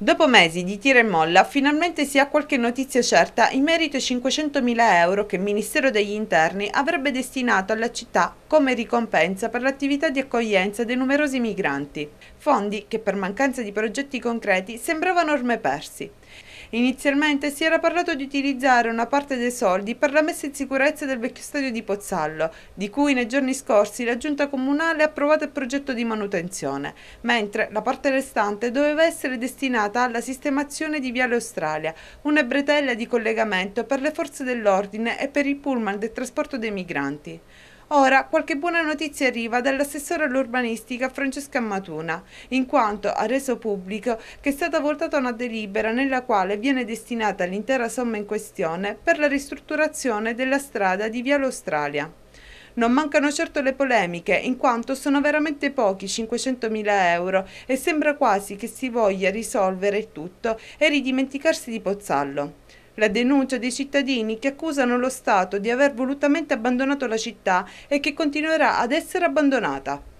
Dopo mesi di tira e molla, finalmente si ha qualche notizia certa in merito ai 500.000 euro che il Ministero degli Interni avrebbe destinato alla città come ricompensa per l'attività di accoglienza dei numerosi migranti, fondi che per mancanza di progetti concreti sembravano ormai persi. Inizialmente si era parlato di utilizzare una parte dei soldi per la messa in sicurezza del vecchio stadio di Pozzallo, di cui nei giorni scorsi la Giunta Comunale ha approvato il progetto di manutenzione, mentre la parte restante doveva essere destinata alla sistemazione di Viale Australia, una bretella di collegamento per le forze dell'ordine e per il pullman del trasporto dei migranti. Ora qualche buona notizia arriva dall'assessore all'urbanistica Francesca Matuna, in quanto ha reso pubblico che è stata voltata una delibera nella quale viene destinata l'intera somma in questione per la ristrutturazione della strada di Viale Australia. Non mancano certo le polemiche, in quanto sono veramente pochi 500.000 euro e sembra quasi che si voglia risolvere il tutto e ridimenticarsi di Pozzallo. La denuncia dei cittadini che accusano lo Stato di aver volutamente abbandonato la città e che continuerà ad essere abbandonata.